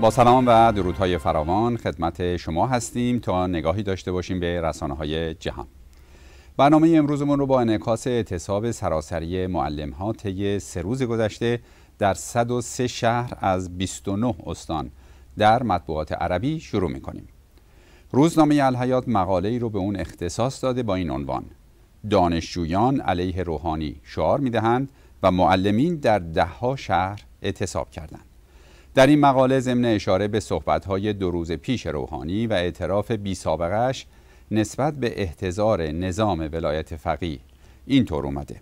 با سلام و درودهای فراوان خدمت شما هستیم تا نگاهی داشته باشیم به رسانه های جهان برنامه امروزمون رو با انعکاس اعتصاب سراسری معلم ها طی سه روز گذشته در 103 شهر از 29 استان در مطبوعات عربی شروع می کنیم. روزنامه الحیات مقاله ای رو به اون اختصاص داده با این عنوان دانشجویان علیه روحانی شعار می دهند و معلمین در دهها شهر اعتصاب کردند. در این مقاله ضمن اشاره به صحبت‌های دو روز پیش روحانی و اعتراف بی سابقش نسبت به احتضار نظام ولایت فقیه اینطور اومده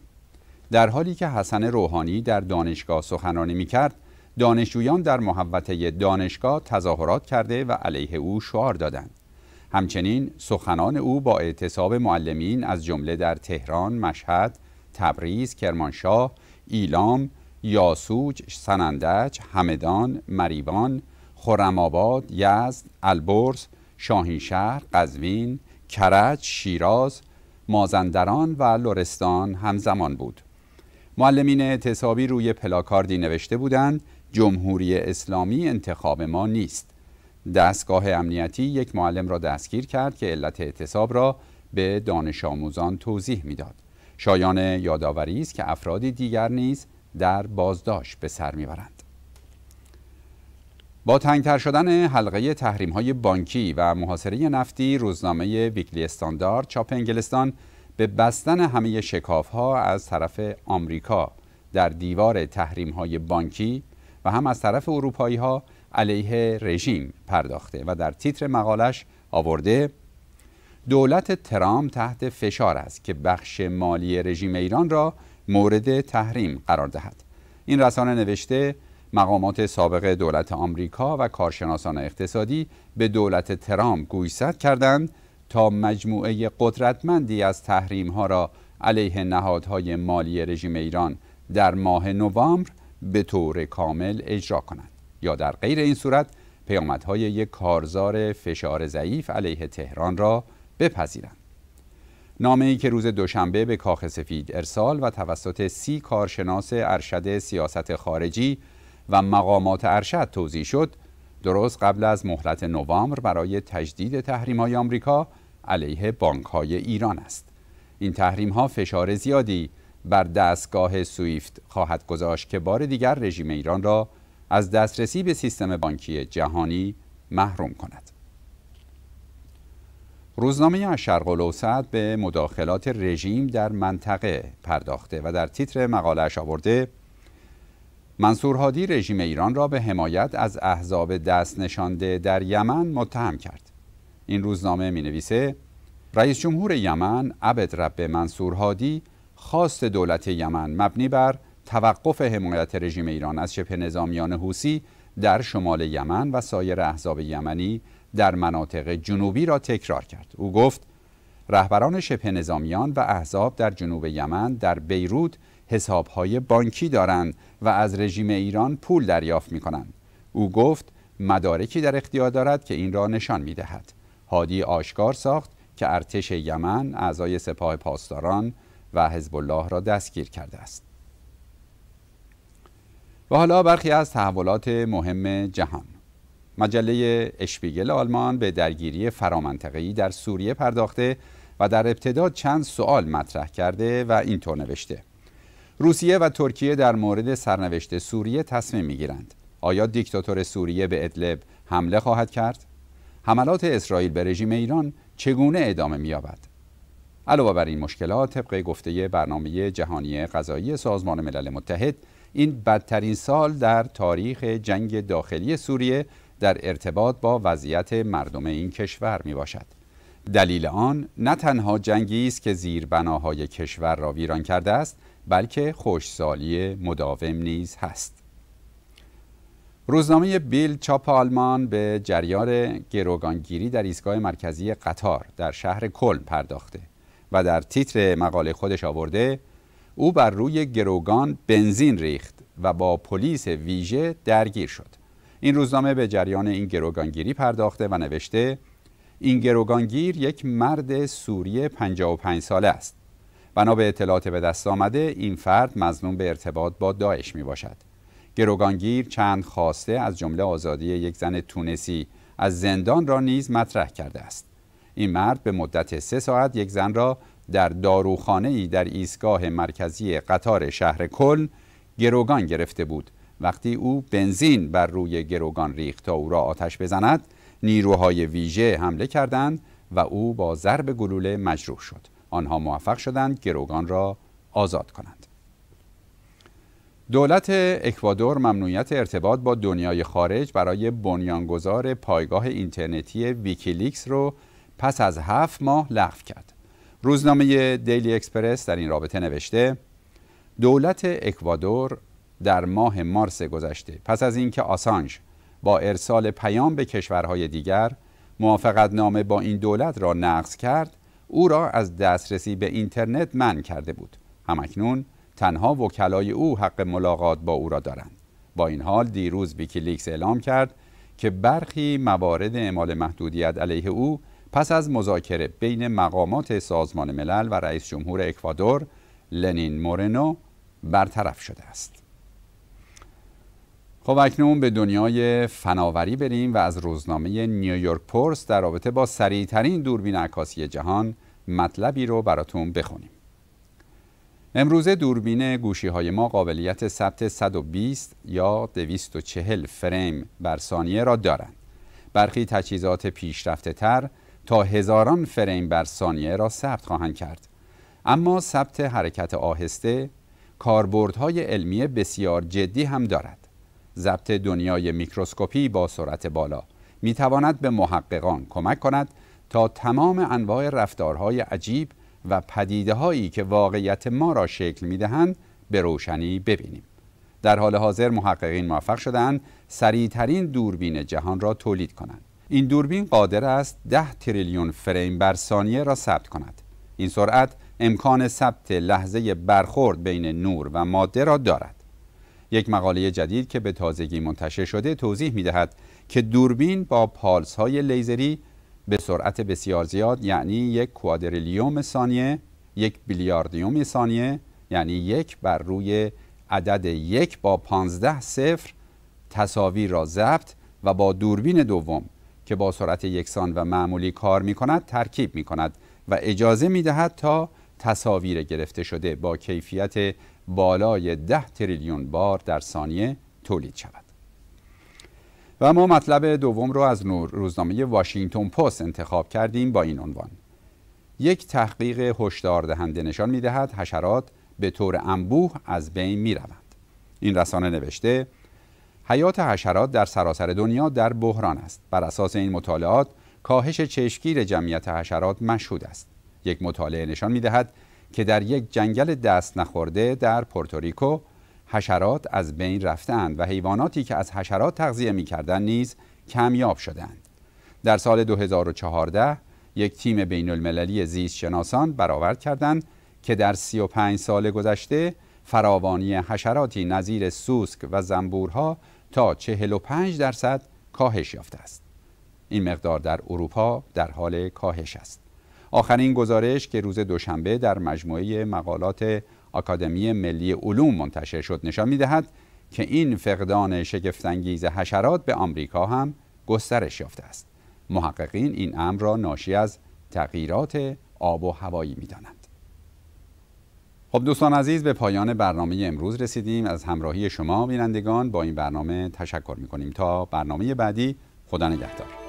در حالی که حسن روحانی در دانشگاه سخنرانی میکرد دانشجویان در محوطه دانشگاه تظاهرات کرده و علیه او شعار دادند همچنین سخنان او با اعتصاب معلمین از جمله در تهران، مشهد، تبریز، کرمانشاه، ایلام، یاسوج، سنندج، همدان، مریوان، خرم‌آباد، یزد، البرز، شاهینشهر، قزوین، کرج، شیراز، مازندران و لرستان همزمان بود معلمین اعتصابی روی پلاکاردی نوشته بودند جمهوری اسلامی انتخاب ما نیست دستگاه امنیتی یک معلم را دستگیر کرد که علت اعتصاب را به دانش آموزان توضیح میداد شایان یادآوری است که افرادی دیگر نیز در بازداشت به سر میبرند با تنگتر شدن حلقه تحریم های بانکی و محاصره نفتی روزنامه ویکلی استاندارد چاپ انگلستان به بستن همه شکاف ها از طرف آمریکا در دیوار تحریم های بانکی و هم از طرف اروپایی ها علیه رژیم پرداخته و در تیتر مقالش آورده دولت ترام تحت فشار است که بخش مالی رژیم ایران را مورد تحریم قرار دهد این رسانه نوشته مقامات سابق دولت آمریکا و کارشناسان اقتصادی به دولت ترامپ گویست کردند تا مجموعه قدرتمندی از تحریم ها را علیه نهادهای مالی رژیم ایران در ماه نوامبر به طور کامل اجرا کنند یا در غیر این صورت پیامدهای یک کارزار فشار ضعیف علیه تهران را بپذیرند نامه ای که روز دوشنبه به کاخ سفید ارسال و توسط سی کارشناس ارشد سیاست خارجی و مقامات ارشد توضیح شد درست قبل از مهلت نوامبر برای تجدید تحریم های آمریکا علیه بانک های ایران است این تحریم ها فشار زیادی بر دستگاه سویفت خواهد گذاشت که بار دیگر رژیم ایران را از دسترسی به سیستم بانکی جهانی محروم کند روزنامه شرق الاوسط به مداخلات رژیم در منطقه پرداخته و در تیتر مقالهش آورده منصور هادی رژیم ایران را به حمایت از احزاب دست نشانده در یمن متهم کرد این روزنامه می نویسه رئیس جمهور یمن عبد رب منصور هادی خواست دولت یمن مبنی بر توقف حمایت رژیم ایران از شبه نظامیان حوسی در شمال یمن و سایر احزاب یمنی در مناطق جنوبی را تکرار کرد او گفت رهبران شبه نظامیان و احزاب در جنوب یمن در بیروت حسابهای بانکی دارند و از رژیم ایران پول دریافت می کنند. او گفت مدارکی در اختیار دارد که این را نشان می دهد. هادی آشکار ساخت که ارتش یمن اعضای سپاه پاسداران و حزب الله را دستگیر کرده است. و حالا برخی از تحولات مهم جهان مجله اشپیگل آلمان به درگیری فرامنطقه‌ای در سوریه پرداخته و در ابتدا چند سوال مطرح کرده و اینطور نوشته روسیه و ترکیه در مورد سرنوشت سوریه تصمیم میگیرند آیا دیکتاتور سوریه به ادلب حمله خواهد کرد حملات اسرائیل به رژیم ایران چگونه ادامه مییابد علاوه بر این مشکلات طبق گفته برنامه جهانی غذایی سازمان ملل متحد این بدترین سال در تاریخ جنگ داخلی سوریه در ارتباط با وضعیت مردم این کشور می باشد. دلیل آن نه تنها جنگی است که زیر بناهای کشور را ویران کرده است بلکه خوشسالی مداوم نیز هست روزنامه بیل چاپ آلمان به جریان گروگانگیری در ایستگاه مرکزی قطار در شهر کل پرداخته و در تیتر مقاله خودش آورده او بر روی گروگان بنزین ریخت و با پلیس ویژه درگیر شد این روزنامه به جریان این گروگانگیری پرداخته و نوشته این گروگانگیر یک مرد سوری 55 ساله است بنا به اطلاعات به دست آمده این فرد مظنون به ارتباط با داعش می باشد گروگانگیر چند خواسته از جمله آزادی یک زن تونسی از زندان را نیز مطرح کرده است این مرد به مدت سه ساعت یک زن را در داروخانه ای در ایستگاه مرکزی قطار شهر کل گروگان گرفته بود وقتی او بنزین بر روی گروگان ریخت تا او را آتش بزند نیروهای ویژه حمله کردند و او با ضرب گلوله مجروح شد آنها موفق شدند گروگان را آزاد کنند دولت اکوادور ممنوعیت ارتباط با دنیای خارج برای بنیانگذار پایگاه اینترنتی ویکیلیکس را پس از هفت ماه لغو کرد روزنامه دیلی اکسپرس در این رابطه نوشته دولت اکوادور در ماه مارس گذشته پس از اینکه آسانج با ارسال پیام به کشورهای دیگر موافقتنامه با این دولت را نقض کرد او را از دسترسی به اینترنت منع کرده بود همکنون تنها وکلای او حق ملاقات با او را دارند با این حال دیروز ویکیلیکس اعلام کرد که برخی موارد اعمال محدودیت علیه او پس از مذاکره بین مقامات سازمان ملل و رئیس جمهور اکوادور لنین مورنو برطرف شده است خب اکنون به دنیای فناوری بریم و از روزنامه نیویورک پورس در رابطه با سریعترین دوربین عکاسی جهان مطلبی رو براتون بخونیم امروزه دوربین گوشی های ما قابلیت ثبت 120 یا 240 فریم بر ثانیه را دارند. برخی تجهیزات پیشرفته تر تا هزاران فریم بر ثانیه را ثبت خواهند کرد. اما ثبت حرکت آهسته کاربردهای علمی بسیار جدی هم دارد. ضبط دنیای میکروسکوپی با سرعت بالا می تواند به محققان کمک کند تا تمام انواع رفتارهای عجیب و پدیده هایی که واقعیت ما را شکل می دهند به روشنی ببینیم در حال حاضر محققین موفق شدند سریعترین دوربین جهان را تولید کنند این دوربین قادر است 10 تریلیون فریم بر ثانیه را ثبت کند این سرعت امکان ثبت لحظه برخورد بین نور و ماده را دارد یک مقاله جدید که به تازگی منتشر شده توضیح می دهد که دوربین با پالس های لیزری به سرعت بسیار زیاد یعنی یک کوادریلیوم ثانیه یک بیلیاردیوم ثانیه یعنی یک بر روی عدد یک با پانزده صفر تصاویر را ضبط و با دوربین دوم که با سرعت یکسان و معمولی کار می کند ترکیب می کند و اجازه می دهد تا تصاویر گرفته شده با کیفیت بالای 10 تریلیون بار در ثانیه تولید شود و ما مطلب دوم رو از نور روزنامه واشنگتن پست انتخاب کردیم با این عنوان یک تحقیق هشدار دهنده نشان میدهد حشرات به طور انبوه از بین می روند. این رسانه نوشته حیات حشرات در سراسر دنیا در بحران است بر اساس این مطالعات کاهش چشمگیر جمعیت حشرات مشهود است یک مطالعه نشان می که در یک جنگل دست نخورده در پورتوریکو حشرات از بین رفتند و حیواناتی که از حشرات تغذیه میکردند نیز کمیاب شدند. در سال 2014 یک تیم بین المللی زیست شناسان برآورد کردند که در 35 سال گذشته فراوانی حشراتی نظیر سوسک و زنبورها تا 45 درصد کاهش یافته است. این مقدار در اروپا در حال کاهش است. آخرین گزارش که روز دوشنبه در مجموعه مقالات آکادمی ملی علوم منتشر شد نشان دهد که این فقدان شگفتانگیز حشرات به آمریکا هم گسترش یافته است محققین این امر را ناشی از تغییرات آب و هوایی میدانند خب دوستان عزیز به پایان برنامه امروز رسیدیم از همراهی شما بینندگان با این برنامه تشکر می کنیم تا برنامه بعدی خدا نگهدار